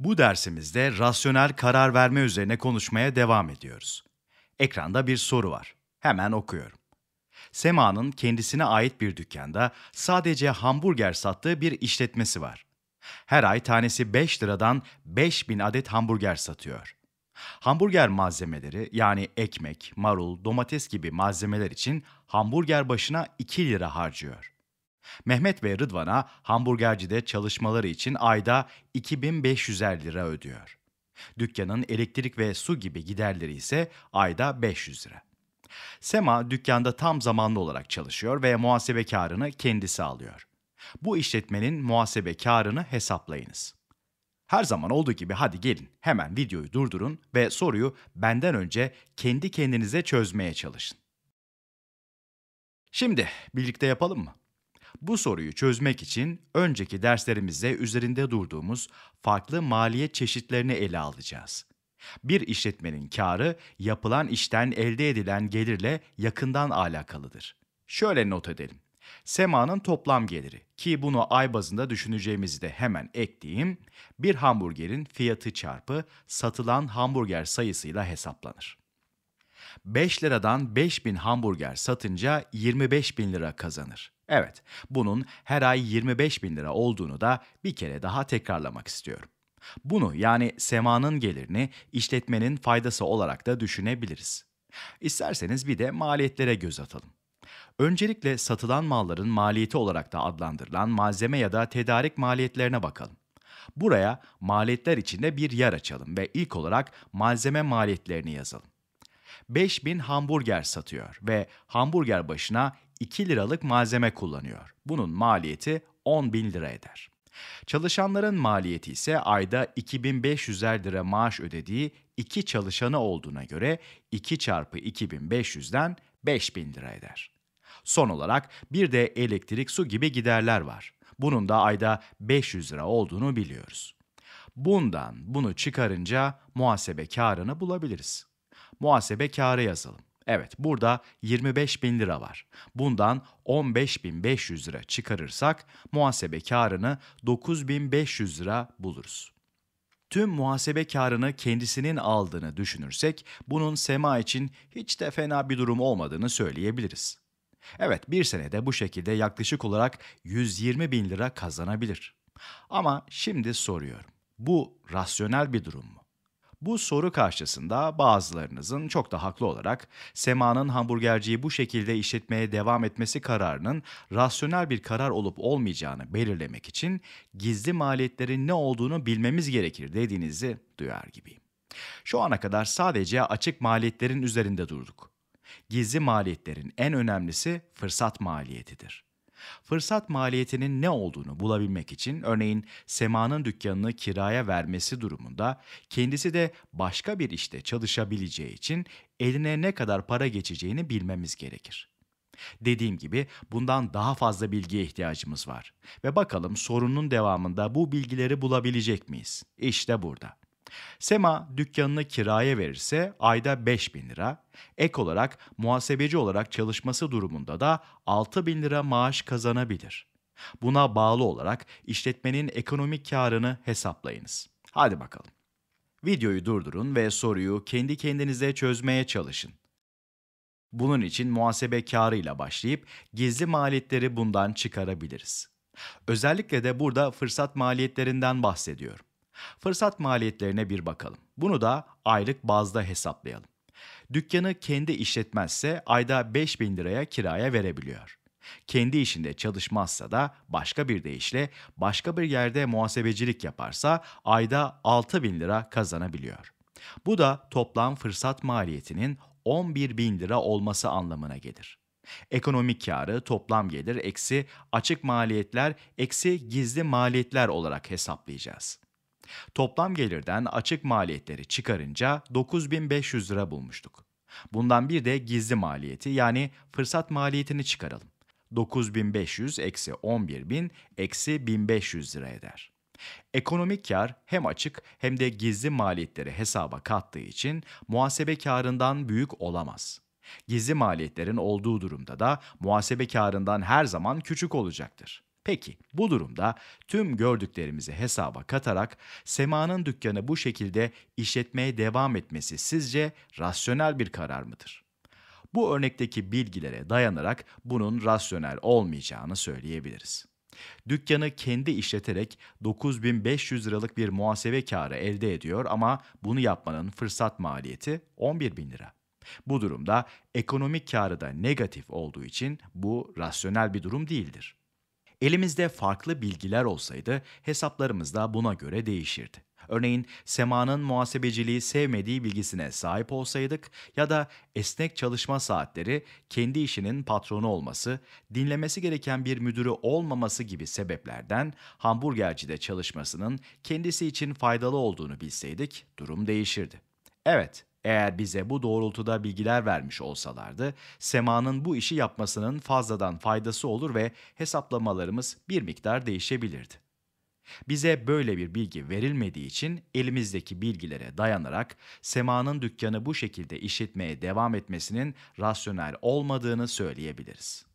Bu dersimizde rasyonel karar verme üzerine konuşmaya devam ediyoruz. Ekranda bir soru var. Hemen okuyorum. Sema'nın kendisine ait bir dükkanda sadece hamburger sattığı bir işletmesi var. Her ay tanesi 5 liradan 5000 adet hamburger satıyor. Hamburger malzemeleri yani ekmek, marul, domates gibi malzemeler için hamburger başına 2 lira harcıyor. Mehmet ve Rıdvan'a hamburgercide çalışmaları için ayda 2500'er lira ödüyor. Dükkanın elektrik ve su gibi giderleri ise ayda 500 lira. Sema dükkanda tam zamanlı olarak çalışıyor ve muhasebe karını kendisi alıyor. Bu işletmenin muhasebe karını hesaplayınız. Her zaman olduğu gibi hadi gelin hemen videoyu durdurun ve soruyu benden önce kendi kendinize çözmeye çalışın. Şimdi birlikte yapalım mı? Bu soruyu çözmek için önceki derslerimizde üzerinde durduğumuz farklı maliyet çeşitlerini ele alacağız. Bir işletmenin karı yapılan işten elde edilen gelirle yakından alakalıdır. Şöyle not edelim. Sema'nın toplam geliri ki bunu ay bazında düşüneceğimizi de hemen ekleyeyim, bir hamburgerin fiyatı çarpı satılan hamburger sayısıyla hesaplanır. 5 liradan 5000 hamburger satınca 25 bin lira kazanır. Evet, bunun her ay 25 bin lira olduğunu da bir kere daha tekrarlamak istiyorum. Bunu yani semanın gelirini işletmenin faydası olarak da düşünebiliriz. İsterseniz bir de maliyetlere göz atalım. Öncelikle satılan malların maliyeti olarak da adlandırılan malzeme ya da tedarik maliyetlerine bakalım. Buraya maliyetler içinde bir yer açalım ve ilk olarak malzeme maliyetlerini yazalım. 5000 hamburger satıyor ve hamburger başına 2 liralık malzeme kullanıyor. Bunun maliyeti 10 bin lira eder. Çalışanların maliyeti ise ayda 2500'er lira maaş ödediği 2 çalışanı olduğuna göre 2 çarpı 2500'den 5000 lira eder. Son olarak bir de elektrik su gibi giderler var. Bunun da ayda 500 lira olduğunu biliyoruz. Bundan bunu çıkarınca muhasebe karını bulabiliriz. Muhasebe karı yazalım. Evet burada 25 bin lira var. Bundan 15 bin 500 lira çıkarırsak muhasebe karını 9 bin 500 lira buluruz. Tüm muhasebe karını kendisinin aldığını düşünürsek bunun Sema için hiç de fena bir durum olmadığını söyleyebiliriz. Evet bir senede bu şekilde yaklaşık olarak 120 bin lira kazanabilir. Ama şimdi soruyorum. Bu rasyonel bir durum mu? Bu soru karşısında bazılarınızın çok da haklı olarak Sema'nın hamburgerciyi bu şekilde işletmeye devam etmesi kararının rasyonel bir karar olup olmayacağını belirlemek için gizli maliyetlerin ne olduğunu bilmemiz gerekir dediğinizi duyar gibiyim. Şu ana kadar sadece açık maliyetlerin üzerinde durduk. Gizli maliyetlerin en önemlisi fırsat maliyetidir. Fırsat maliyetinin ne olduğunu bulabilmek için örneğin Sema'nın dükkanını kiraya vermesi durumunda kendisi de başka bir işte çalışabileceği için eline ne kadar para geçeceğini bilmemiz gerekir. Dediğim gibi bundan daha fazla bilgiye ihtiyacımız var ve bakalım sorunun devamında bu bilgileri bulabilecek miyiz? İşte burada. Sema dükkanını kiraya verirse ayda 5 bin lira, ek olarak muhasebeci olarak çalışması durumunda da 6 bin lira maaş kazanabilir. Buna bağlı olarak işletmenin ekonomik karını hesaplayınız. Hadi bakalım. Videoyu durdurun ve soruyu kendi kendinize çözmeye çalışın. Bunun için muhasebe karıyla başlayıp gizli maliyetleri bundan çıkarabiliriz. Özellikle de burada fırsat maliyetlerinden bahsediyorum. Fırsat maliyetlerine bir bakalım. Bunu da aylık bazda hesaplayalım. Dükkanı kendi işletmezse ayda 5000 liraya kiraya verebiliyor. Kendi işinde çalışmazsa da başka bir deyişle başka bir yerde muhasebecilik yaparsa ayda 6000 lira kazanabiliyor. Bu da toplam fırsat maliyetinin 11 bin lira olması anlamına gelir. Ekonomik karı toplam gelir eksi açık maliyetler eksi gizli maliyetler olarak hesaplayacağız. Toplam gelirden açık maliyetleri çıkarınca 9500 lira bulmuştuk. Bundan bir de gizli maliyeti yani fırsat maliyetini çıkaralım. 9500 eksi 11000 eksi 1500 lira eder. Ekonomik kar hem açık hem de gizli maliyetleri hesaba kattığı için muhasebe karından büyük olamaz. Gizli maliyetlerin olduğu durumda da muhasebe karından her zaman küçük olacaktır. Peki bu durumda tüm gördüklerimizi hesaba katarak Sema'nın dükkanı bu şekilde işletmeye devam etmesi sizce rasyonel bir karar mıdır? Bu örnekteki bilgilere dayanarak bunun rasyonel olmayacağını söyleyebiliriz. Dükkanı kendi işleterek 9500 liralık bir muhasebe karı elde ediyor ama bunu yapmanın fırsat maliyeti 11.000 lira. Bu durumda ekonomik karı da negatif olduğu için bu rasyonel bir durum değildir. Elimizde farklı bilgiler olsaydı hesaplarımız da buna göre değişirdi. Örneğin Sema'nın muhasebeciliği sevmediği bilgisine sahip olsaydık ya da esnek çalışma saatleri, kendi işinin patronu olması, dinlemesi gereken bir müdürü olmaması gibi sebeplerden hamburgercide çalışmasının kendisi için faydalı olduğunu bilseydik durum değişirdi. Evet, eğer bize bu doğrultuda bilgiler vermiş olsalardı, Sema'nın bu işi yapmasının fazladan faydası olur ve hesaplamalarımız bir miktar değişebilirdi. Bize böyle bir bilgi verilmediği için elimizdeki bilgilere dayanarak Sema'nın dükkanı bu şekilde işletmeye devam etmesinin rasyonel olmadığını söyleyebiliriz.